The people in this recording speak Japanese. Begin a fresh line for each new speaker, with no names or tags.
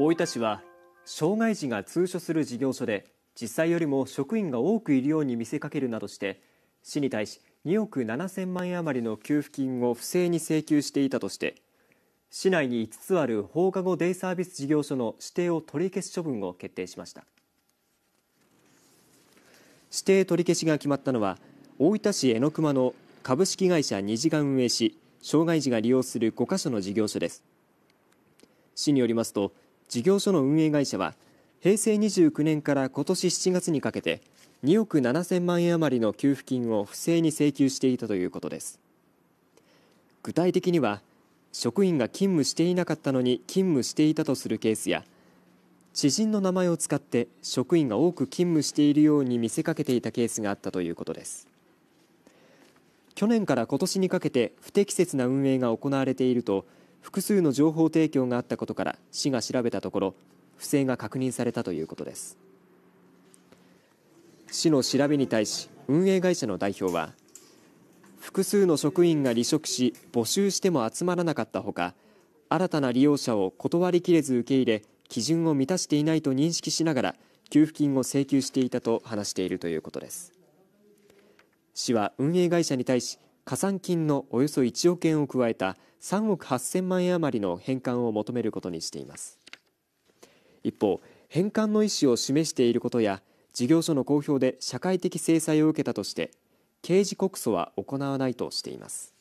大分市は障害児が通所する事業所で実際よりも職員が多くいるように見せかけるなどして市に対し2億7000万円余りの給付金を不正に請求していたとして市内に5つある放課後デイサービス事業所の指定を取り消し処分を決定しました指定取り消しが決まったのは大分市江ノ熊の株式会社虹が運営し障害児が利用する5か所の事業所です市によりますと事業所の運営会社は平成29年から今年し7月にかけて2億7000万円余りの給付金を不正に請求していたということです具体的には職員が勤務していなかったのに勤務していたとするケースや知人の名前を使って職員が多く勤務しているように見せかけていたケースがあったということです去年から今年にかけて不適切な運営が行われていると複数の情報提供があったことから市が調べたところ不正が確認されたということです市の調べに対し運営会社の代表は複数の職員が離職し募集しても集まらなかったほか新たな利用者を断りきれず受け入れ基準を満たしていないと認識しながら給付金を請求していたと話しているということです市は運営会社に対し加算金のおよそ1億円を加えた3億8000万円余りの返還を求めることにしています一方返還の意思を示していることや事業所の公表で社会的制裁を受けたとして刑事告訴は行わないとしています